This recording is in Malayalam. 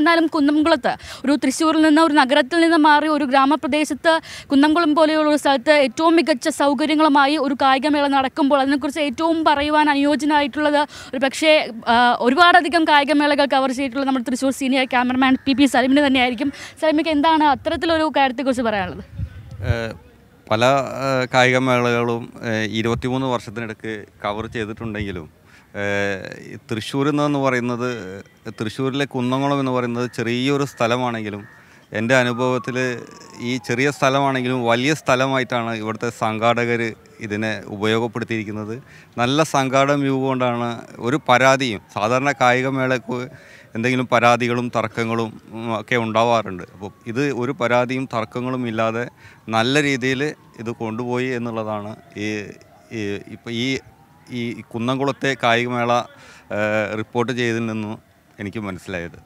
എന്നാലും കുന്നംകുളത്ത് ഒരു തൃശ്ശൂരിൽ നിന്ന് ഒരു നഗരത്തിൽ നിന്ന് മാറി ഒരു ഗ്രാമപ്രദേശത്ത് കുന്നംകുളം പോലെയുള്ള ഒരു സ്ഥലത്ത് ഏറ്റവും മികച്ച സൗകര്യങ്ങളുമായി ഒരു കായികമേള നടക്കുമ്പോൾ അതിനെക്കുറിച്ച് ഏറ്റവും പറയുവാൻ അനുയോജ്യനായിട്ടുള്ളത് ഒരു പക്ഷേ ഒരുപാടധികം കായികമേളകൾ കവർ ചെയ്തിട്ടുള്ള നമ്മുടെ Thrissur senior cameraman P P സലിമിന് തന്നെയായിരിക്കും സലിമിക്ക് എന്താണ് അത്തരത്തിലൊരു കാര്യത്തെക്കുറിച്ച് പറയാനുള്ളത് പല കായികമേളകളും ഇരുപത്തിമൂന്ന് വർഷത്തിനിടയ്ക്ക് കവർ ചെയ്തിട്ടുണ്ടെങ്കിലും തൃശ്ശൂർ നിന്നെന്ന് പറയുന്നത് തൃശ്ശൂരിലെ കുന്നംകുളം എന്ന് പറയുന്നത് ചെറിയൊരു സ്ഥലമാണെങ്കിലും എൻ്റെ അനുഭവത്തിൽ ഈ ചെറിയ സ്ഥലമാണെങ്കിലും വലിയ സ്ഥലമായിട്ടാണ് ഇവിടുത്തെ സംഘാടകർ ഇതിനെ ഉപയോഗപ്പെടുത്തിയിരിക്കുന്നത് നല്ല സംഘാടം വ്യൂ ഒരു പരാതിയും സാധാരണ കായികമേളക്ക് എന്തെങ്കിലും പരാതികളും തർക്കങ്ങളും ഒക്കെ ഉണ്ടാവാറുണ്ട് അപ്പോൾ ഇത് ഒരു പരാതിയും തർക്കങ്ങളും ഇല്ലാതെ നല്ല രീതിയിൽ ഇത് കൊണ്ടുപോയി എന്നുള്ളതാണ് ഈ ഇപ്പം ഈ ഈ കുന്നംകുളത്തെ കായികമേള റിപ്പോർട്ട് ചെയ്തിൽ നിന്നും എനിക്ക് മനസ്സിലായത്